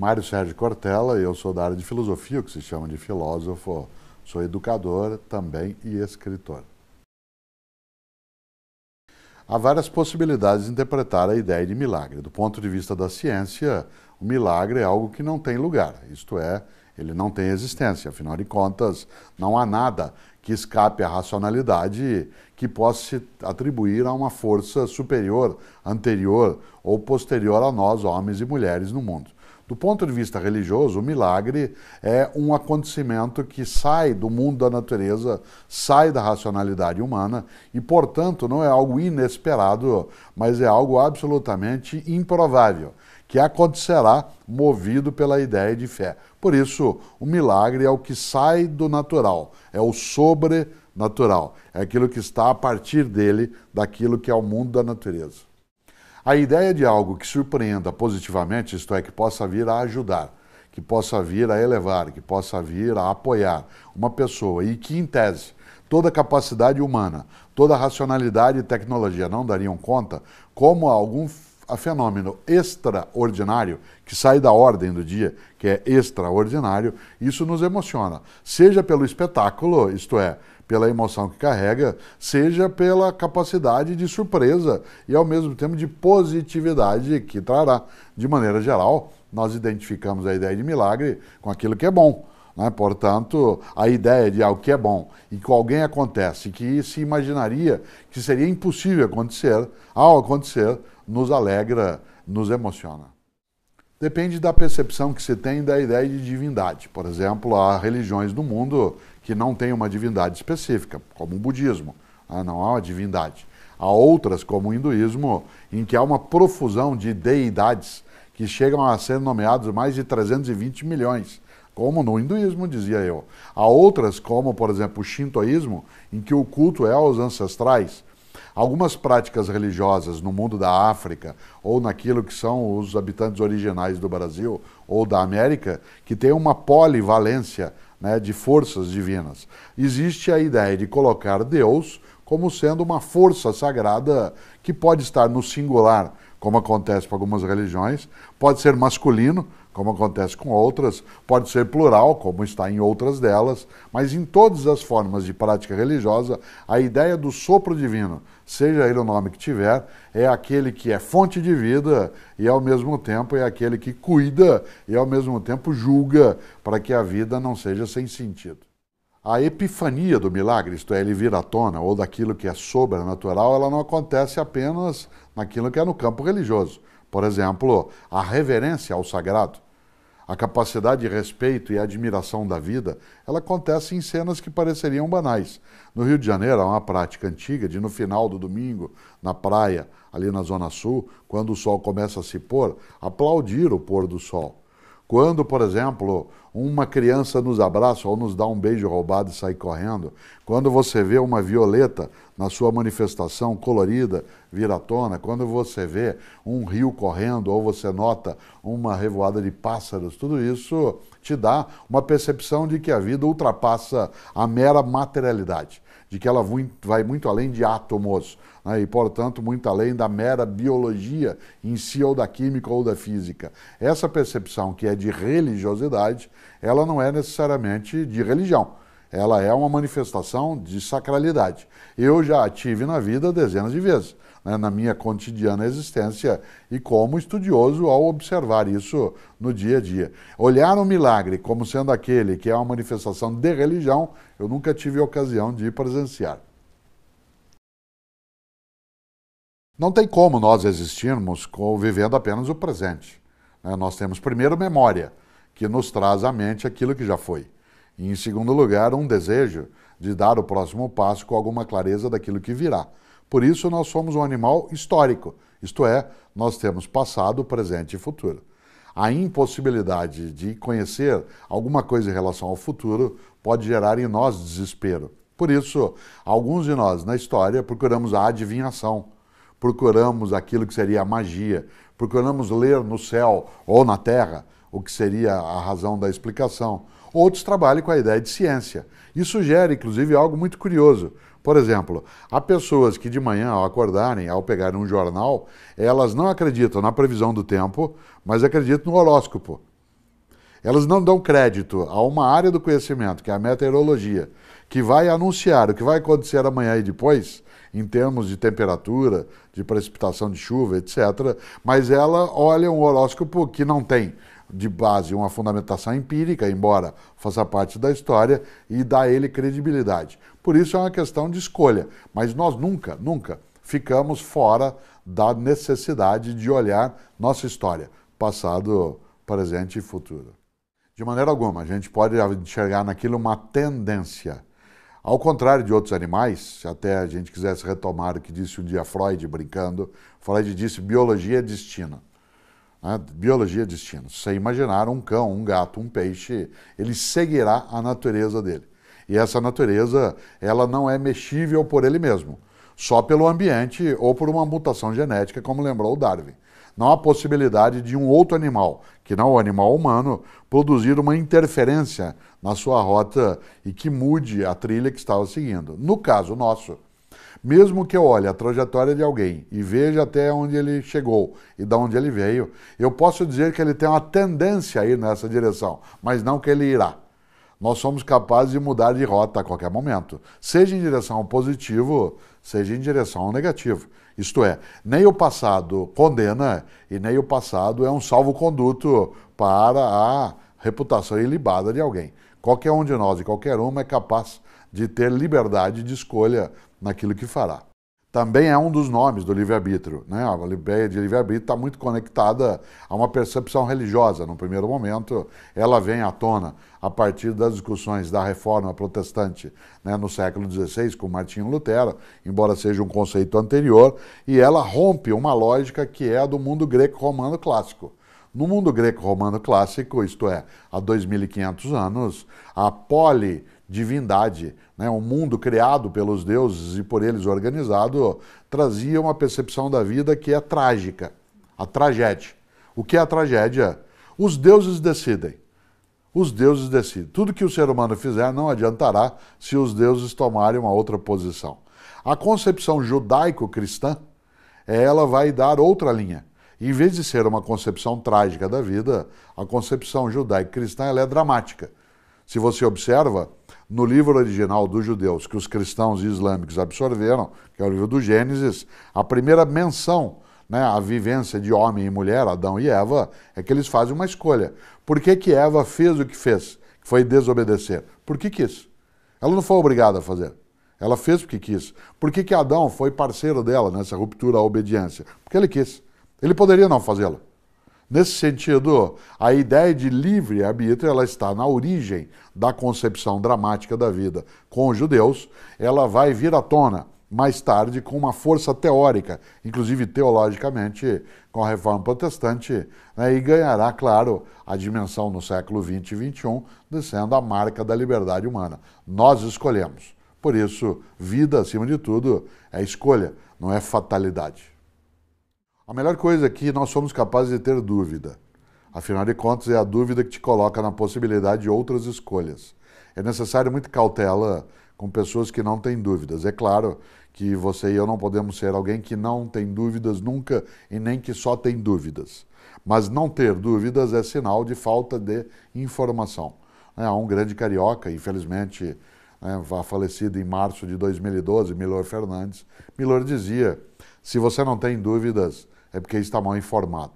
Mário Sérgio Cortella, eu sou da área de filosofia, o que se chama de filósofo, sou educador também e escritor. Há várias possibilidades de interpretar a ideia de milagre. Do ponto de vista da ciência, o milagre é algo que não tem lugar, isto é, ele não tem existência. Afinal de contas, não há nada que escape à racionalidade que possa se atribuir a uma força superior, anterior ou posterior a nós, homens e mulheres, no mundo. Do ponto de vista religioso, o milagre é um acontecimento que sai do mundo da natureza, sai da racionalidade humana e, portanto, não é algo inesperado, mas é algo absolutamente improvável, que acontecerá movido pela ideia de fé. Por isso, o milagre é o que sai do natural, é o sobrenatural, é aquilo que está a partir dele, daquilo que é o mundo da natureza. A ideia de algo que surpreenda positivamente, isto é, que possa vir a ajudar, que possa vir a elevar, que possa vir a apoiar uma pessoa e que, em tese, toda capacidade humana, toda racionalidade e tecnologia não dariam conta, como algum fenômeno extraordinário, que sai da ordem do dia, que é extraordinário, isso nos emociona, seja pelo espetáculo, isto é, pela emoção que carrega, seja pela capacidade de surpresa e ao mesmo tempo de positividade que trará. De maneira geral, nós identificamos a ideia de milagre com aquilo que é bom. Né? Portanto, a ideia de algo que é bom e que alguém acontece que se imaginaria que seria impossível acontecer, ao acontecer, nos alegra, nos emociona. Depende da percepção que se tem da ideia de divindade. Por exemplo, há religiões no mundo que não tem uma divindade específica, como o budismo, ah, não há uma divindade. Há outras, como o hinduísmo, em que há uma profusão de deidades que chegam a ser nomeados mais de 320 milhões, como no hinduísmo, dizia eu. Há outras, como, por exemplo, o shintoísmo, em que o culto é aos ancestrais, Algumas práticas religiosas no mundo da África ou naquilo que são os habitantes originais do Brasil ou da América, que tem uma polivalência né, de forças divinas. Existe a ideia de colocar Deus como sendo uma força sagrada que pode estar no singular, como acontece com algumas religiões, pode ser masculino, como acontece com outras, pode ser plural, como está em outras delas, mas em todas as formas de prática religiosa, a ideia do sopro divino, seja ele o nome que tiver, é aquele que é fonte de vida e ao mesmo tempo é aquele que cuida e ao mesmo tempo julga para que a vida não seja sem sentido. A epifania do milagre, isto é, ele vir à tona, ou daquilo que é sobrenatural, ela não acontece apenas naquilo que é no campo religioso. Por exemplo, a reverência ao sagrado, a capacidade de respeito e admiração da vida, ela acontece em cenas que pareceriam banais. No Rio de Janeiro, há uma prática antiga de, no final do domingo, na praia, ali na Zona Sul, quando o sol começa a se pôr, aplaudir o pôr do sol. Quando, por exemplo, uma criança nos abraça ou nos dá um beijo roubado e sai correndo, quando você vê uma violeta na sua manifestação colorida vir à tona, quando você vê um rio correndo ou você nota uma revoada de pássaros, tudo isso te dá uma percepção de que a vida ultrapassa a mera materialidade de que ela vai muito além de átomos né, e, portanto, muito além da mera biologia em si ou da química ou da física. Essa percepção que é de religiosidade, ela não é necessariamente de religião ela é uma manifestação de sacralidade. Eu já a tive na vida dezenas de vezes né, na minha cotidiana existência e como estudioso ao observar isso no dia a dia. Olhar o milagre como sendo aquele que é uma manifestação de religião, eu nunca tive ocasião de presenciar. Não tem como nós existirmos vivendo apenas o presente. Né? Nós temos, primeiro, memória, que nos traz à mente aquilo que já foi. E, em segundo lugar, um desejo de dar o próximo passo com alguma clareza daquilo que virá. Por isso, nós somos um animal histórico, isto é, nós temos passado, presente e futuro. A impossibilidade de conhecer alguma coisa em relação ao futuro pode gerar em nós desespero. Por isso, alguns de nós na história procuramos a adivinhação, procuramos aquilo que seria a magia, procuramos ler no céu ou na terra o que seria a razão da explicação. Outros trabalham com a ideia de ciência. Isso gera, inclusive, algo muito curioso. Por exemplo, há pessoas que de manhã, ao acordarem, ao pegarem um jornal, elas não acreditam na previsão do tempo, mas acreditam no horóscopo. Elas não dão crédito a uma área do conhecimento, que é a meteorologia, que vai anunciar o que vai acontecer amanhã e depois, em termos de temperatura, de precipitação de chuva, etc. Mas ela olha um horóscopo que não tem de base uma fundamentação empírica, embora faça parte da história, e dá a ele credibilidade. Por isso é uma questão de escolha. Mas nós nunca, nunca ficamos fora da necessidade de olhar nossa história, passado, presente e futuro. De maneira alguma, a gente pode enxergar naquilo uma tendência. Ao contrário de outros animais, se até a gente quisesse retomar o que disse um dia Freud, brincando, Freud disse biologia é destino. Né? Biologia é destino. Se você imaginar um cão, um gato, um peixe, ele seguirá a natureza dele. E essa natureza, ela não é mexível por ele mesmo, só pelo ambiente ou por uma mutação genética, como lembrou Darwin. Não há possibilidade de um outro animal, que não o animal humano, produzir uma interferência na sua rota e que mude a trilha que estava seguindo. No caso nosso, mesmo que eu olhe a trajetória de alguém e veja até onde ele chegou e de onde ele veio, eu posso dizer que ele tem uma tendência a ir nessa direção, mas não que ele irá nós somos capazes de mudar de rota a qualquer momento, seja em direção ao positivo, seja em direção ao negativo. Isto é, nem o passado condena e nem o passado é um salvo-conduto para a reputação ilibada de alguém. Qualquer um de nós e qualquer uma é capaz de ter liberdade de escolha naquilo que fará também é um dos nomes do livre-arbítrio. Né? A ideia de livre-arbítrio está muito conectada a uma percepção religiosa. No primeiro momento, ela vem à tona a partir das discussões da reforma protestante né, no século XVI com Martinho Lutero, embora seja um conceito anterior, e ela rompe uma lógica que é a do mundo greco-romano clássico. No mundo greco-romano clássico, isto é, há 2.500 anos, a poli divindade. Né? Um mundo criado pelos deuses e por eles organizado trazia uma percepção da vida que é trágica, a tragédia. O que é a tragédia? Os deuses decidem. Os deuses decidem. Tudo que o ser humano fizer não adiantará se os deuses tomarem uma outra posição. A concepção judaico-cristã, ela vai dar outra linha. Em vez de ser uma concepção trágica da vida, a concepção judaico-cristã é dramática. Se você observa, no livro original dos judeus que os cristãos islâmicos absorveram, que é o livro do Gênesis, a primeira menção né, à vivência de homem e mulher, Adão e Eva, é que eles fazem uma escolha. Por que, que Eva fez o que fez, que foi desobedecer? Porque quis. Ela não foi obrigada a fazer. Ela fez porque quis. Por que, que Adão foi parceiro dela nessa ruptura à obediência? Porque ele quis. Ele poderia não fazê-lo. Nesse sentido, a ideia de livre arbítrio ela está na origem da concepção dramática da vida com os judeus, ela vai vir à tona mais tarde com uma força teórica, inclusive teologicamente, com a reforma protestante, né, e ganhará, claro, a dimensão no século XX e XXI, descendo a marca da liberdade humana. Nós escolhemos. Por isso, vida, acima de tudo, é escolha, não é fatalidade. A melhor coisa é que nós somos capazes de ter dúvida. Afinal de contas, é a dúvida que te coloca na possibilidade de outras escolhas. É necessário muita cautela com pessoas que não têm dúvidas. É claro que você e eu não podemos ser alguém que não tem dúvidas nunca e nem que só tem dúvidas. Mas não ter dúvidas é sinal de falta de informação. É, há um grande carioca, infelizmente, né, falecido em março de 2012, Milor Fernandes. Milor dizia: se você não tem dúvidas, é porque está mal informado.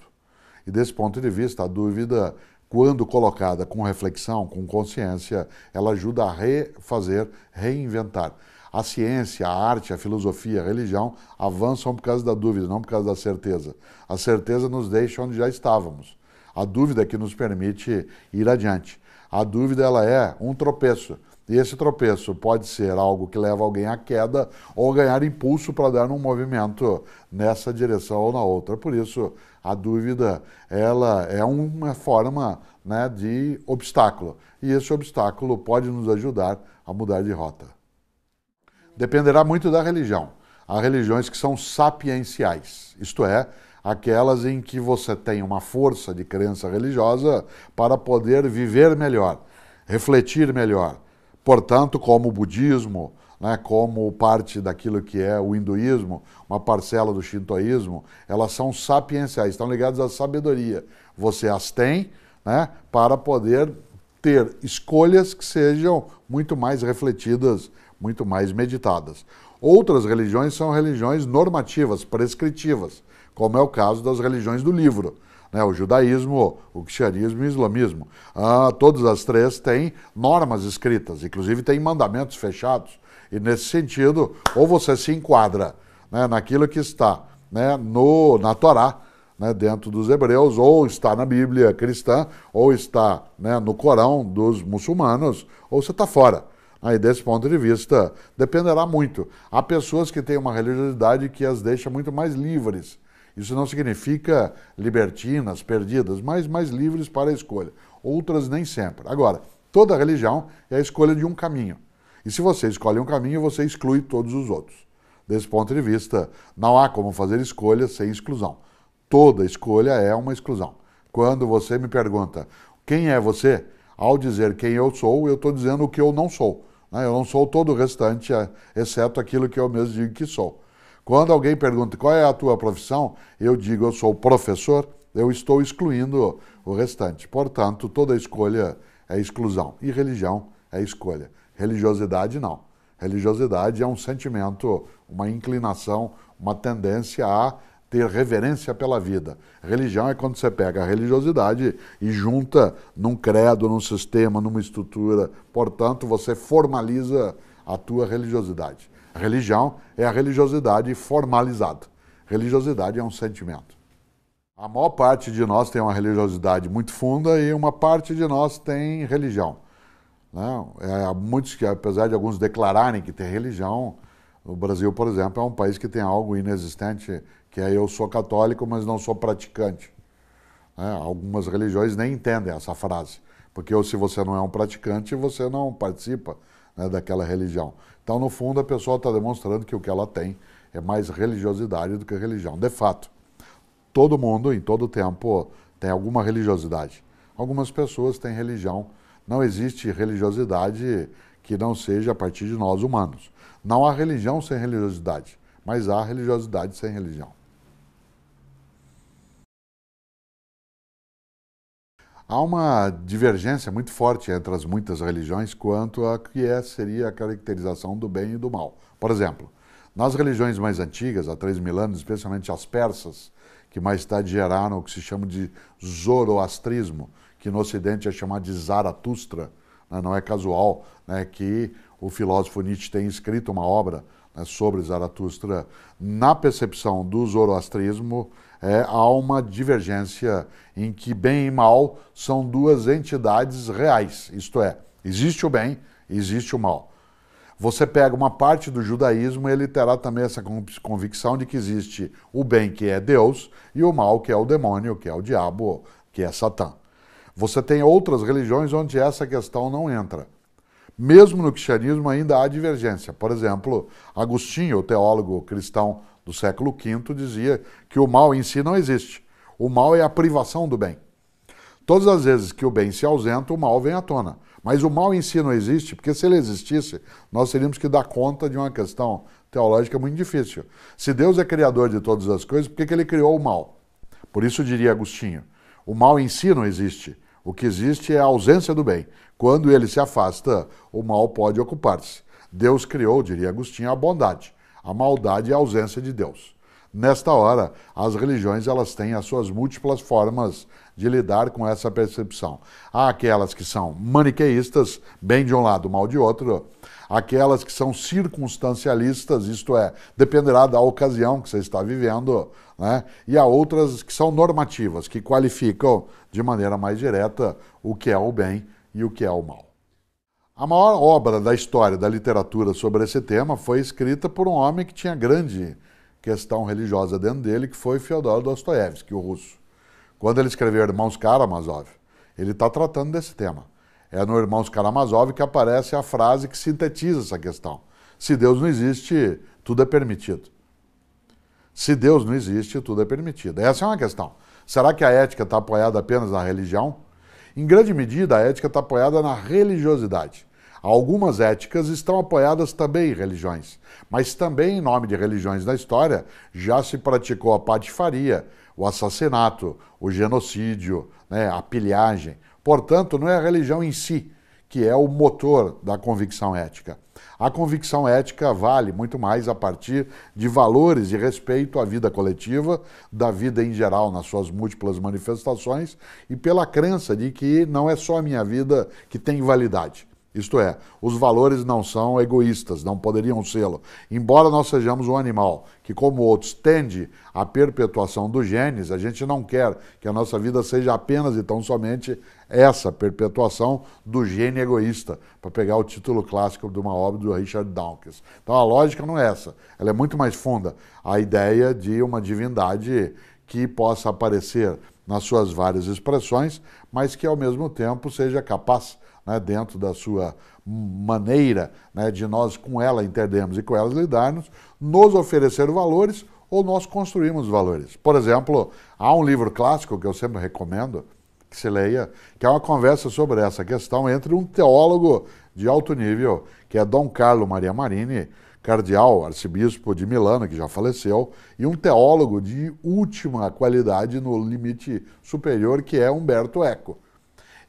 E desse ponto de vista, a dúvida, quando colocada com reflexão, com consciência, ela ajuda a refazer, reinventar. A ciência, a arte, a filosofia, a religião avançam por causa da dúvida, não por causa da certeza. A certeza nos deixa onde já estávamos. A dúvida é que nos permite ir adiante. A dúvida ela é um tropeço e esse tropeço pode ser algo que leva alguém à queda ou ganhar impulso para dar um movimento nessa direção ou na outra. Por isso, a dúvida ela é uma forma né, de obstáculo. E esse obstáculo pode nos ajudar a mudar de rota. Dependerá muito da religião. Há religiões que são sapienciais, isto é, aquelas em que você tem uma força de crença religiosa para poder viver melhor, refletir melhor Portanto, como o budismo, né, como parte daquilo que é o hinduísmo, uma parcela do shintoísmo, elas são sapienciais, estão ligadas à sabedoria. Você as tem né, para poder ter escolhas que sejam muito mais refletidas, muito mais meditadas. Outras religiões são religiões normativas, prescritivas, como é o caso das religiões do livro né, o judaísmo, o cristianismo e o islamismo. Ah, todas as três têm normas escritas, inclusive têm mandamentos fechados. E nesse sentido, ou você se enquadra né, naquilo que está né, no, na Torá, né, dentro dos hebreus, ou está na Bíblia cristã, ou está né, no Corão dos muçulmanos, ou você está fora. Aí, desse ponto de vista, dependerá muito. Há pessoas que têm uma religiosidade que as deixa muito mais livres isso não significa libertinas, perdidas, mas mais livres para a escolha. Outras nem sempre. Agora, toda religião é a escolha de um caminho. E se você escolhe um caminho, você exclui todos os outros. Desse ponto de vista, não há como fazer escolha sem exclusão. Toda escolha é uma exclusão. Quando você me pergunta quem é você, ao dizer quem eu sou, eu estou dizendo o que eu não sou. Né? Eu não sou todo o restante, é, exceto aquilo que eu mesmo digo que sou. Quando alguém pergunta qual é a tua profissão, eu digo eu sou professor, eu estou excluindo o restante. Portanto, toda escolha é exclusão e religião é escolha. Religiosidade não. Religiosidade é um sentimento, uma inclinação, uma tendência a ter reverência pela vida. Religião é quando você pega a religiosidade e junta num credo, num sistema, numa estrutura. Portanto, você formaliza a tua religiosidade religião é a religiosidade formalizada. Religiosidade é um sentimento. A maior parte de nós tem uma religiosidade muito funda e uma parte de nós tem religião. Né? É, muitos que, apesar de alguns declararem que tem religião, o Brasil, por exemplo, é um país que tem algo inexistente, que é eu sou católico, mas não sou praticante. Né? Algumas religiões nem entendem essa frase, porque ou se você não é um praticante, você não participa né, daquela religião. Então, no fundo, a pessoa está demonstrando que o que ela tem é mais religiosidade do que religião. De fato, todo mundo, em todo tempo, tem alguma religiosidade. Algumas pessoas têm religião. Não existe religiosidade que não seja a partir de nós humanos. Não há religião sem religiosidade, mas há religiosidade sem religião. há uma divergência muito forte entre as muitas religiões quanto a que é, seria a caracterização do bem e do mal. Por exemplo, nas religiões mais antigas, há 3 mil anos, especialmente as persas, que mais tarde geraram o que se chama de zoroastrismo, que no Ocidente é chamado de Zaratustra, né? não é casual né? que o filósofo Nietzsche tem escrito uma obra né, sobre Zaratustra, na percepção do zoroastrismo, é, há uma divergência em que bem e mal são duas entidades reais, isto é, existe o bem, existe o mal. Você pega uma parte do judaísmo, ele terá também essa convicção de que existe o bem, que é Deus, e o mal, que é o demônio, que é o diabo, que é Satã. Você tem outras religiões onde essa questão não entra. Mesmo no cristianismo ainda há divergência. Por exemplo, Agostinho, o teólogo cristão do século V, dizia que o mal em si não existe. O mal é a privação do bem. Todas as vezes que o bem se ausenta, o mal vem à tona. Mas o mal em si não existe, porque se ele existisse, nós teríamos que dar conta de uma questão teológica muito difícil. Se Deus é criador de todas as coisas, por que, que ele criou o mal? Por isso diria Agostinho: o mal em si não existe, o que existe é a ausência do bem. Quando ele se afasta, o mal pode ocupar-se. Deus criou, diria Agostinho, a bondade. A maldade é a ausência de Deus. Nesta hora, as religiões elas têm as suas múltiplas formas de lidar com essa percepção. Há aquelas que são maniqueístas, bem de um lado, mal de outro, aquelas que são circunstancialistas, isto é, dependerá da ocasião que você está vivendo, né? e há outras que são normativas, que qualificam de maneira mais direta o que é o bem e o que é o mal. A maior obra da história da literatura sobre esse tema foi escrita por um homem que tinha grande questão religiosa dentro dele, que foi Fyodor Dostoevsky, o russo. Quando ele escreveu Irmãos Karamazov, ele está tratando desse tema. É no Irmãos Karamazov que aparece a frase que sintetiza essa questão. Se Deus não existe, tudo é permitido. Se Deus não existe, tudo é permitido. Essa é uma questão. Será que a ética está apoiada apenas na religião? Em grande medida, a ética está apoiada na religiosidade. Algumas éticas estão apoiadas também em religiões, mas também em nome de religiões na história já se praticou a patifaria, o assassinato, o genocídio, né, a pilhagem, Portanto, não é a religião em si que é o motor da convicção ética. A convicção ética vale muito mais a partir de valores de respeito à vida coletiva, da vida em geral nas suas múltiplas manifestações e pela crença de que não é só a minha vida que tem validade isto é, os valores não são egoístas, não poderiam sê Embora nós sejamos um animal que, como outros, tende à perpetuação dos genes, a gente não quer que a nossa vida seja apenas e tão somente essa perpetuação do gene egoísta, para pegar o título clássico de uma obra do Richard Dawkins. Então a lógica não é essa, ela é muito mais funda. A ideia de uma divindade que possa aparecer nas suas várias expressões, mas que ao mesmo tempo seja capaz né, dentro da sua maneira né, de nós com ela entendermos e com elas lidarmos, nos oferecer valores ou nós construímos valores. Por exemplo, há um livro clássico que eu sempre recomendo que se leia, que é uma conversa sobre essa questão entre um teólogo de alto nível, que é Dom Carlo Maria Marini, cardeal, arcebispo de Milano, que já faleceu, e um teólogo de última qualidade no limite superior, que é Humberto Eco.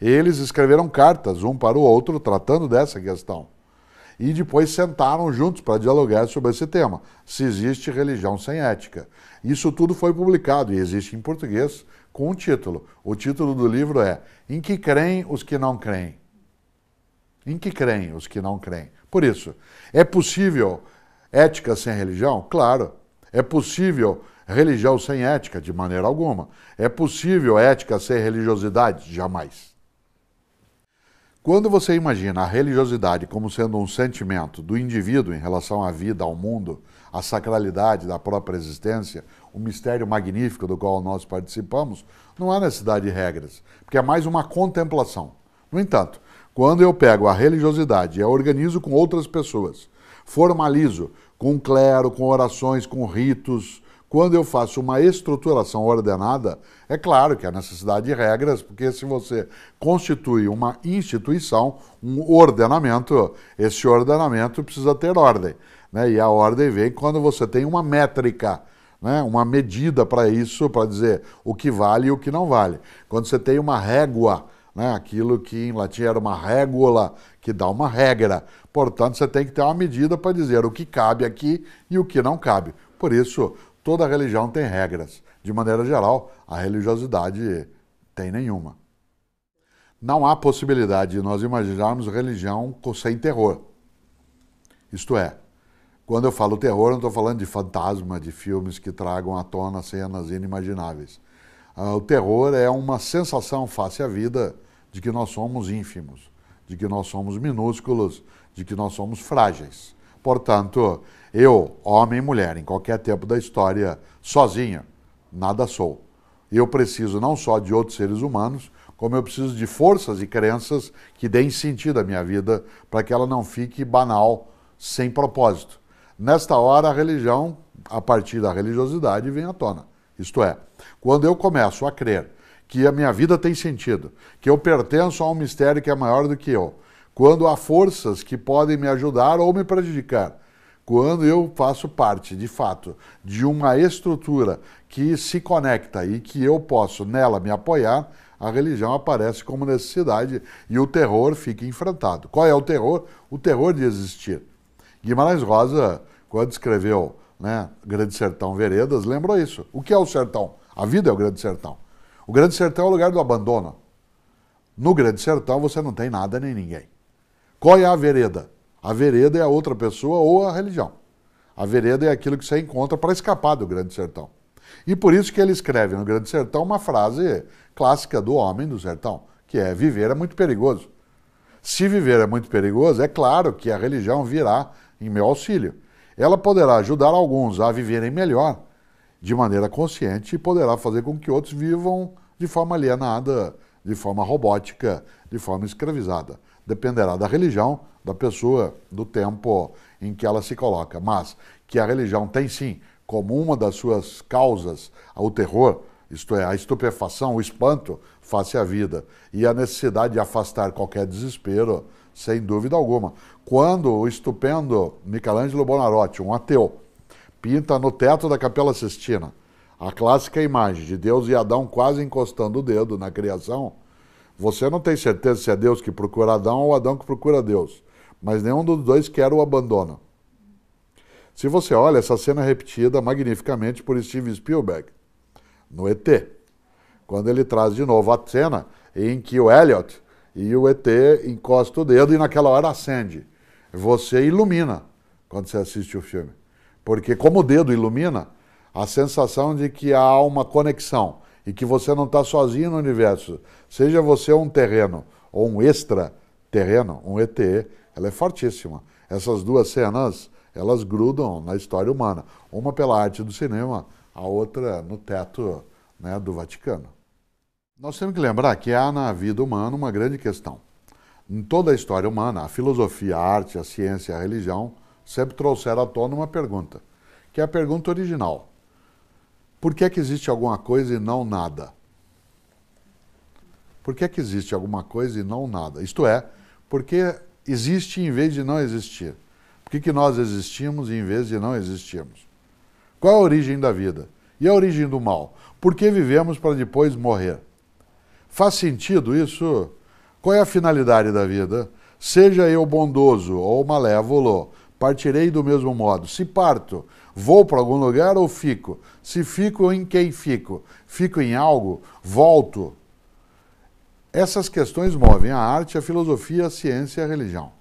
Eles escreveram cartas um para o outro tratando dessa questão. E depois sentaram juntos para dialogar sobre esse tema, se existe religião sem ética. Isso tudo foi publicado e existe em português com um título. O título do livro é Em que creem os que não creem? Em que creem os que não creem? Por isso, é possível ética sem religião? Claro. É possível religião sem ética? De maneira alguma. É possível ética sem religiosidade? Jamais. Quando você imagina a religiosidade como sendo um sentimento do indivíduo em relação à vida, ao mundo, à sacralidade da própria existência, o mistério magnífico do qual nós participamos, não há necessidade de regras, porque é mais uma contemplação. No entanto, quando eu pego a religiosidade e a organizo com outras pessoas, formalizo com clero, com orações, com ritos, quando eu faço uma estruturação ordenada, é claro que há necessidade de regras, porque se você constitui uma instituição, um ordenamento, esse ordenamento precisa ter ordem. Né? E a ordem vem quando você tem uma métrica. Né, uma medida para isso, para dizer o que vale e o que não vale. Quando você tem uma régua, né, aquilo que em latim era uma régula, que dá uma regra. Portanto, você tem que ter uma medida para dizer o que cabe aqui e o que não cabe. Por isso, Toda religião tem regras. De maneira geral, a religiosidade tem nenhuma. Não há possibilidade de nós imaginarmos religião sem terror. Isto é, quando eu falo terror, não estou falando de fantasma, de filmes que tragam à tona cenas inimagináveis. Ah, o terror é uma sensação face à vida de que nós somos ínfimos, de que nós somos minúsculos, de que nós somos frágeis. Portanto, eu, homem e mulher, em qualquer tempo da história, sozinha, nada sou. Eu preciso não só de outros seres humanos, como eu preciso de forças e crenças que deem sentido à minha vida para que ela não fique banal, sem propósito. Nesta hora, a religião, a partir da religiosidade, vem à tona. Isto é, quando eu começo a crer que a minha vida tem sentido, que eu pertenço a um mistério que é maior do que eu, quando há forças que podem me ajudar ou me prejudicar, quando eu faço parte, de fato, de uma estrutura que se conecta e que eu posso nela me apoiar, a religião aparece como necessidade e o terror fica enfrentado. Qual é o terror? O terror de existir. Guimarães Rosa, quando escreveu né, Grande Sertão Veredas, lembrou isso. O que é o sertão? A vida é o Grande Sertão. O Grande Sertão é o lugar do abandono. No Grande Sertão você não tem nada nem ninguém. Qual é a vereda? A vereda é a outra pessoa ou a religião. A vereda é aquilo que você encontra para escapar do Grande Sertão. E por isso que ele escreve no Grande Sertão uma frase clássica do homem do sertão, que é viver é muito perigoso. Se viver é muito perigoso, é claro que a religião virá em meu auxílio. Ela poderá ajudar alguns a viverem melhor, de maneira consciente, e poderá fazer com que outros vivam de forma alienada, de forma robótica, de forma escravizada. Dependerá da religião da pessoa, do tempo em que ela se coloca. Mas que a religião tem sim como uma das suas causas o terror, isto é, a estupefação, o espanto face à vida e a necessidade de afastar qualquer desespero, sem dúvida alguma. Quando o estupendo Michelangelo Bonarotti, um ateu, pinta no teto da Capela Sistina a clássica imagem de Deus e Adão quase encostando o dedo na criação, você não tem certeza se é Deus que procura Adão ou Adão que procura Deus mas nenhum dos dois quer o abandono. Se você olha essa cena é repetida magnificamente por Steven Spielberg no ET, quando ele traz de novo a cena em que o Elliot e o ET encosta o dedo e naquela hora acende. Você ilumina quando você assiste o filme. Porque como o dedo ilumina, a sensação de que há uma conexão e que você não está sozinho no universo. Seja você um terreno ou um extra terreno, um ET, ela é fortíssima. Essas duas cenas, elas grudam na história humana. Uma pela arte do cinema, a outra no teto né, do Vaticano. Nós temos que lembrar que há na vida humana uma grande questão. Em toda a história humana, a filosofia, a arte, a ciência, a religião sempre trouxeram à tona uma pergunta, que é a pergunta original. Por que é que existe alguma coisa e não nada? Por que é que existe alguma coisa e não nada? Isto é, por que existe em vez de não existir? Por que, que nós existimos em vez de não existirmos? Qual a origem da vida? E a origem do mal? Por que vivemos para depois morrer? Faz sentido isso? Qual é a finalidade da vida? Seja eu bondoso ou malévolo, partirei do mesmo modo. Se parto, vou para algum lugar ou fico? Se fico, em quem fico? Fico em algo? Volto? Essas questões movem a arte, a filosofia, a ciência e a religião.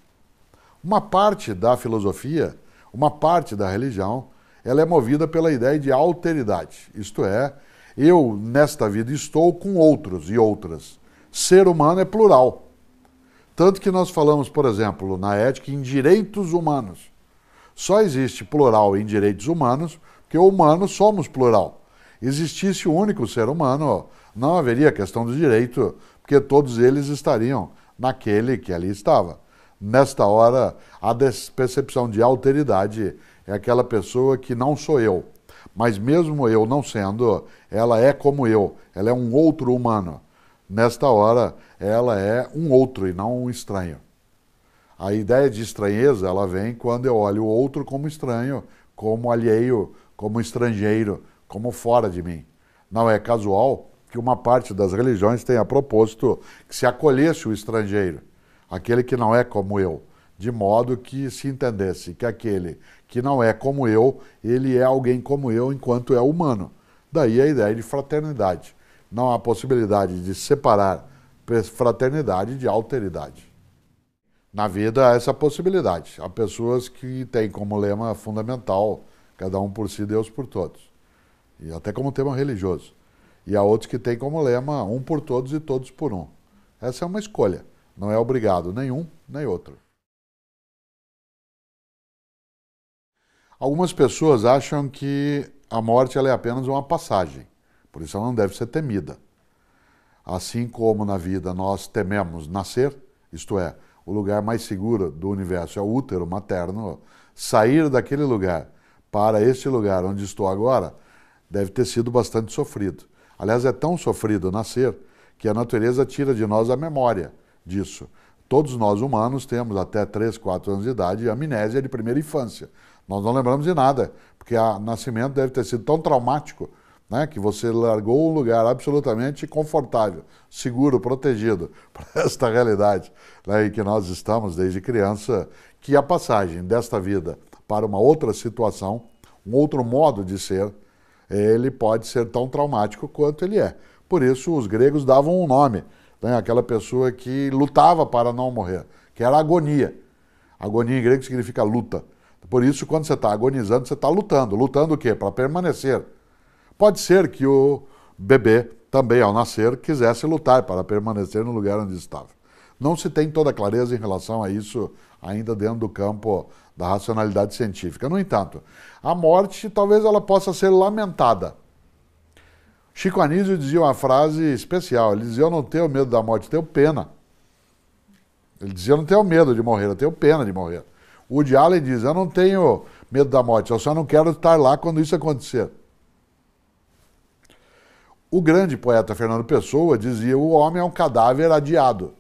Uma parte da filosofia, uma parte da religião, ela é movida pela ideia de alteridade. Isto é, eu nesta vida estou com outros e outras. Ser humano é plural. Tanto que nós falamos, por exemplo, na ética em direitos humanos. Só existe plural em direitos humanos porque humanos somos plural. Existisse o um único ser humano, não haveria questão do direito porque todos eles estariam naquele que ali estava. Nesta hora, a percepção de alteridade é aquela pessoa que não sou eu, mas mesmo eu não sendo, ela é como eu, ela é um outro humano. Nesta hora, ela é um outro e não um estranho. A ideia de estranheza, ela vem quando eu olho o outro como estranho, como alheio, como estrangeiro, como fora de mim. Não é casual que uma parte das religiões tenha proposto que se acolhesse o estrangeiro, aquele que não é como eu, de modo que se entendesse que aquele que não é como eu, ele é alguém como eu enquanto é humano. Daí a ideia de fraternidade. Não há possibilidade de separar fraternidade de alteridade. Na vida há essa possibilidade. Há pessoas que têm como lema fundamental cada um por si, Deus por todos. E até como tema religioso. E há outros que têm como lema um por todos e todos por um. Essa é uma escolha, não é obrigado nenhum nem outro. Algumas pessoas acham que a morte é apenas uma passagem, por isso ela não deve ser temida. Assim como na vida nós tememos nascer, isto é, o lugar mais seguro do universo é o útero materno, sair daquele lugar para este lugar onde estou agora deve ter sido bastante sofrido. Aliás, é tão sofrido nascer que a natureza tira de nós a memória disso. Todos nós humanos temos até 3, 4 anos de idade amnésia de primeira infância. Nós não lembramos de nada, porque o nascimento deve ter sido tão traumático né, que você largou um lugar absolutamente confortável, seguro, protegido para esta realidade né, em que nós estamos desde criança, que a passagem desta vida para uma outra situação, um outro modo de ser, ele pode ser tão traumático quanto ele é. Por isso, os gregos davam um nome, né? aquela pessoa que lutava para não morrer, que era agonia. Agonia em grego significa luta. Por isso, quando você está agonizando, você está lutando. Lutando o quê? Para permanecer. Pode ser que o bebê, também ao nascer, quisesse lutar para permanecer no lugar onde estava. Não se tem toda a clareza em relação a isso ainda dentro do campo da racionalidade científica. No entanto, a morte talvez ela possa ser lamentada. Chico Anísio dizia uma frase especial. Ele dizia: Eu não tenho medo da morte, tenho pena. Ele dizia: Eu não tenho medo de morrer, eu tenho pena de morrer. O Woody Allen diz: Eu não tenho medo da morte, eu só não quero estar lá quando isso acontecer. O grande poeta Fernando Pessoa dizia: O homem é um cadáver adiado.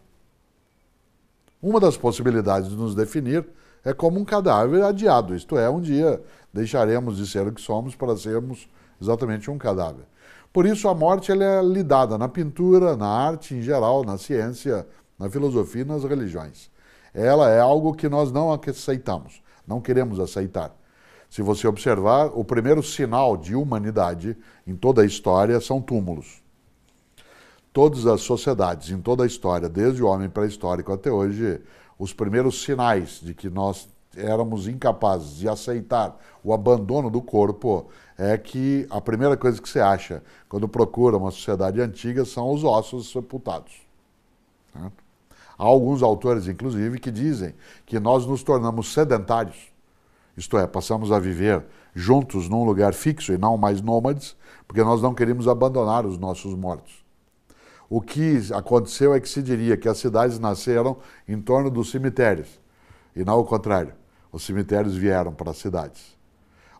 Uma das possibilidades de nos definir é como um cadáver adiado, isto é, um dia deixaremos de ser o que somos para sermos exatamente um cadáver. Por isso, a morte ela é lidada na pintura, na arte em geral, na ciência, na filosofia e nas religiões. Ela é algo que nós não aceitamos, não queremos aceitar. Se você observar, o primeiro sinal de humanidade em toda a história são túmulos todas as sociedades, em toda a história, desde o homem pré-histórico até hoje, os primeiros sinais de que nós éramos incapazes de aceitar o abandono do corpo é que a primeira coisa que você acha quando procura uma sociedade antiga são os ossos sepultados. Há alguns autores, inclusive, que dizem que nós nos tornamos sedentários, isto é, passamos a viver juntos num lugar fixo e não mais nômades, porque nós não queremos abandonar os nossos mortos. O que aconteceu é que se diria que as cidades nasceram em torno dos cemitérios, e não o contrário. Os cemitérios vieram para as cidades.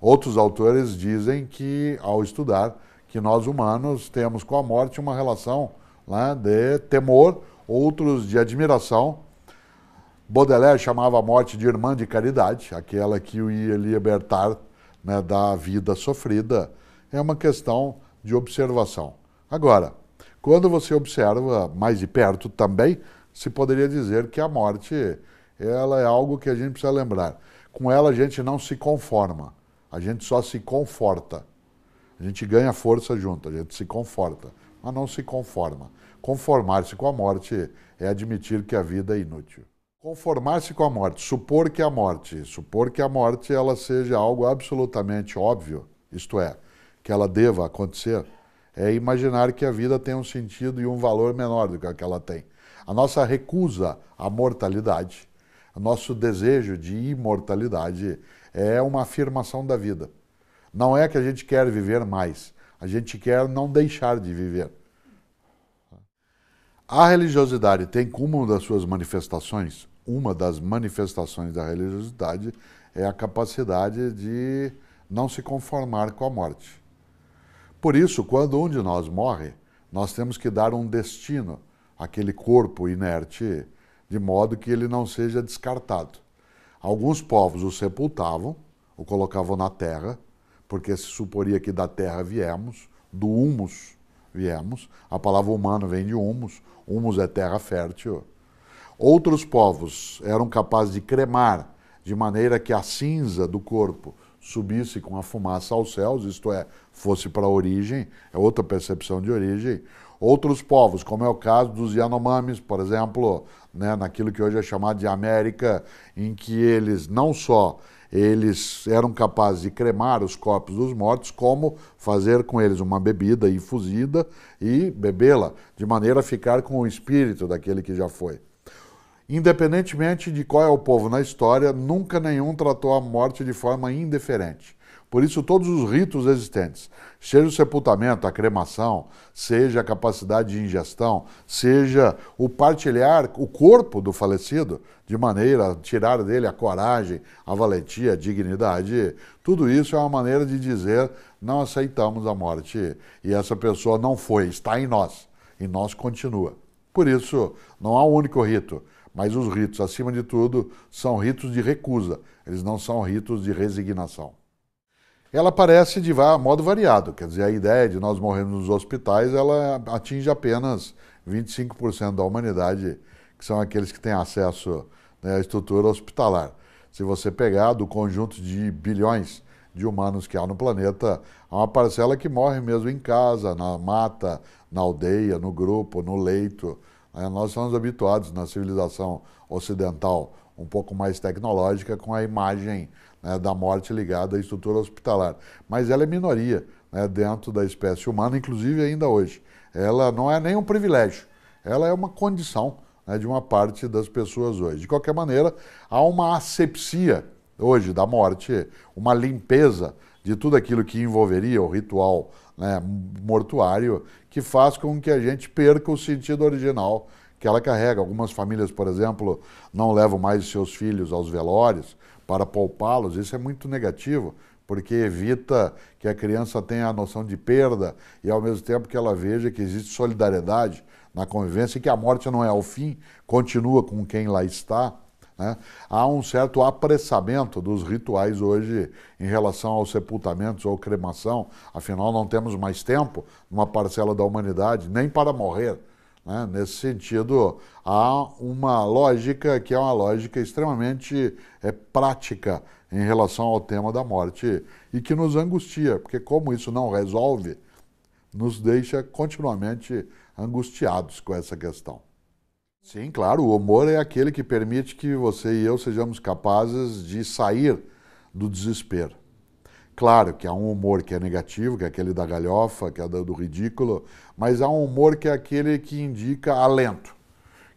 Outros autores dizem que, ao estudar, que nós humanos temos com a morte uma relação né, de temor, outros de admiração. Baudelaire chamava a morte de irmã de caridade, aquela que o ia libertar né, da vida sofrida. É uma questão de observação. Agora, quando você observa mais de perto também, se poderia dizer que a morte ela é algo que a gente precisa lembrar. Com ela a gente não se conforma, a gente só se conforta. A gente ganha força junto, a gente se conforta, mas não se conforma. Conformar-se com a morte é admitir que a vida é inútil. Conformar-se com a morte, supor que a morte, supor que a morte ela seja algo absolutamente óbvio, isto é, que ela deva acontecer, é imaginar que a vida tem um sentido e um valor menor do que ela tem. A nossa recusa à mortalidade, o nosso desejo de imortalidade é uma afirmação da vida. Não é que a gente quer viver mais, a gente quer não deixar de viver. A religiosidade tem como uma das suas manifestações, uma das manifestações da religiosidade é a capacidade de não se conformar com a morte. Por isso, quando um de nós morre, nós temos que dar um destino àquele corpo inerte, de modo que ele não seja descartado. Alguns povos o sepultavam, o colocavam na terra, porque se suporia que da terra viemos, do humus viemos. A palavra humano vem de humus, humus é terra fértil. Outros povos eram capazes de cremar, de maneira que a cinza do corpo subisse com a fumaça aos céus, isto é, fosse para a origem, é outra percepção de origem. Outros povos, como é o caso dos Yanomamis, por exemplo, né, naquilo que hoje é chamado de América, em que eles não só eles eram capazes de cremar os corpos dos mortos, como fazer com eles uma bebida infusida e bebê-la, de maneira a ficar com o espírito daquele que já foi. Independentemente de qual é o povo na história, nunca nenhum tratou a morte de forma indiferente. Por isso, todos os ritos existentes, seja o sepultamento, a cremação, seja a capacidade de ingestão, seja o partilhar o corpo do falecido, de maneira a tirar dele a coragem, a valentia, a dignidade, tudo isso é uma maneira de dizer: não aceitamos a morte e essa pessoa não foi, está em nós, e nós continua. Por isso, não há um único rito mas os ritos, acima de tudo, são ritos de recusa, eles não são ritos de resignação. Ela aparece de modo variado, quer dizer, a ideia de nós morrermos nos hospitais, ela atinge apenas 25% da humanidade, que são aqueles que têm acesso né, à estrutura hospitalar. Se você pegar do conjunto de bilhões de humanos que há no planeta, há uma parcela que morre mesmo em casa, na mata, na aldeia, no grupo, no leito. Né? Nós estamos habituados na civilização ocidental um pouco mais tecnológica com a imagem né, da morte ligada à estrutura hospitalar. Mas ela é minoria né, dentro da espécie humana, inclusive ainda hoje. Ela não é nem um privilégio, ela é uma condição né, de uma parte das pessoas hoje. De qualquer maneira, há uma asepsia hoje da morte, uma limpeza de tudo aquilo que envolveria o ritual né, mortuário, que faz com que a gente perca o sentido original que ela carrega. Algumas famílias, por exemplo, não levam mais seus filhos aos velórios para poupá-los. Isso é muito negativo, porque evita que a criança tenha a noção de perda e, ao mesmo tempo, que ela veja que existe solidariedade na convivência e que a morte não é o fim, continua com quem lá está. Né? Há um certo apressamento dos rituais hoje em relação aos sepultamentos ou cremação, afinal não temos mais tempo numa parcela da humanidade nem para morrer. Né? Nesse sentido, há uma lógica que é uma lógica extremamente é, prática em relação ao tema da morte e que nos angustia, porque como isso não resolve, nos deixa continuamente angustiados com essa questão. Sim, claro. O humor é aquele que permite que você e eu sejamos capazes de sair do desespero. Claro que há um humor que é negativo, que é aquele da galhofa, que é do ridículo, mas há um humor que é aquele que indica alento,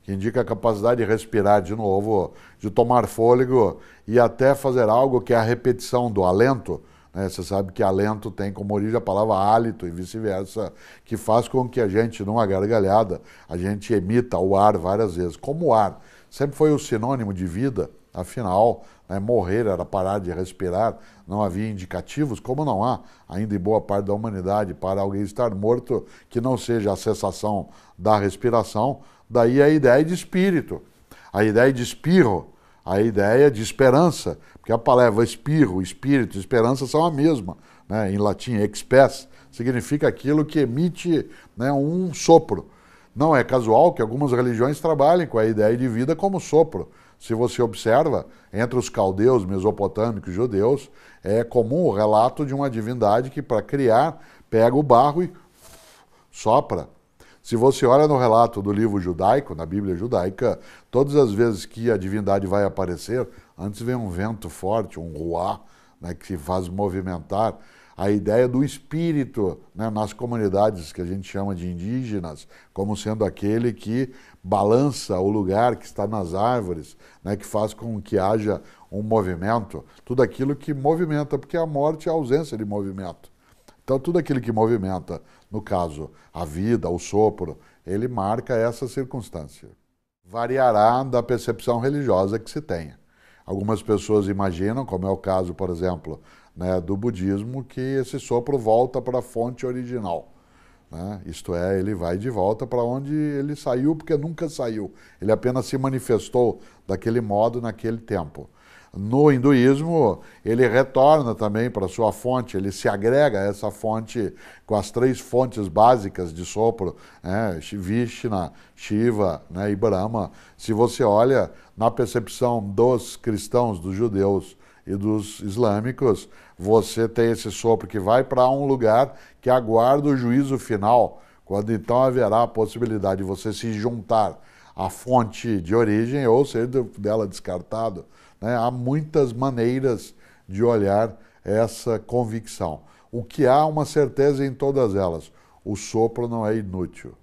que indica a capacidade de respirar de novo, de tomar fôlego e até fazer algo que é a repetição do alento né? Você sabe que alento tem como origem a palavra hálito e vice-versa, que faz com que a gente, numa gargalhada, a gente emita o ar várias vezes. Como o ar sempre foi o sinônimo de vida, afinal, né, morrer era parar de respirar, não havia indicativos, como não há ainda em boa parte da humanidade para alguém estar morto que não seja a cessação da respiração, daí a ideia de espírito, a ideia de espirro, a ideia de esperança, porque a palavra espirro, espírito, esperança são a mesma, né? em latim, expes, significa aquilo que emite né, um sopro. Não é casual que algumas religiões trabalhem com a ideia de vida como sopro. Se você observa, entre os caldeus, mesopotâmicos, judeus, é comum o relato de uma divindade que, para criar, pega o barro e sopra se você olha no relato do livro judaico, na Bíblia judaica, todas as vezes que a divindade vai aparecer, antes vem um vento forte, um ruá, né, que se faz movimentar a ideia do espírito né, nas comunidades que a gente chama de indígenas, como sendo aquele que balança o lugar que está nas árvores, né, que faz com que haja um movimento, tudo aquilo que movimenta, porque a morte é a ausência de movimento. Então, tudo aquilo que movimenta no caso, a vida, o sopro, ele marca essa circunstância. Variará da percepção religiosa que se tenha. Algumas pessoas imaginam, como é o caso, por exemplo, né, do budismo, que esse sopro volta para a fonte original. Né? Isto é, ele vai de volta para onde ele saiu, porque nunca saiu. Ele apenas se manifestou daquele modo naquele tempo. No hinduísmo, ele retorna também para sua fonte, ele se agrega a essa fonte com as três fontes básicas de sopro, né? Vishna, Shiva né? e Brahma. Se você olha na percepção dos cristãos, dos judeus e dos islâmicos, você tem esse sopro que vai para um lugar que aguarda o juízo final, quando então haverá a possibilidade de você se juntar à fonte de origem ou ser dela descartado. Né? Há muitas maneiras de olhar essa convicção. O que há uma certeza em todas elas: o sopro não é inútil.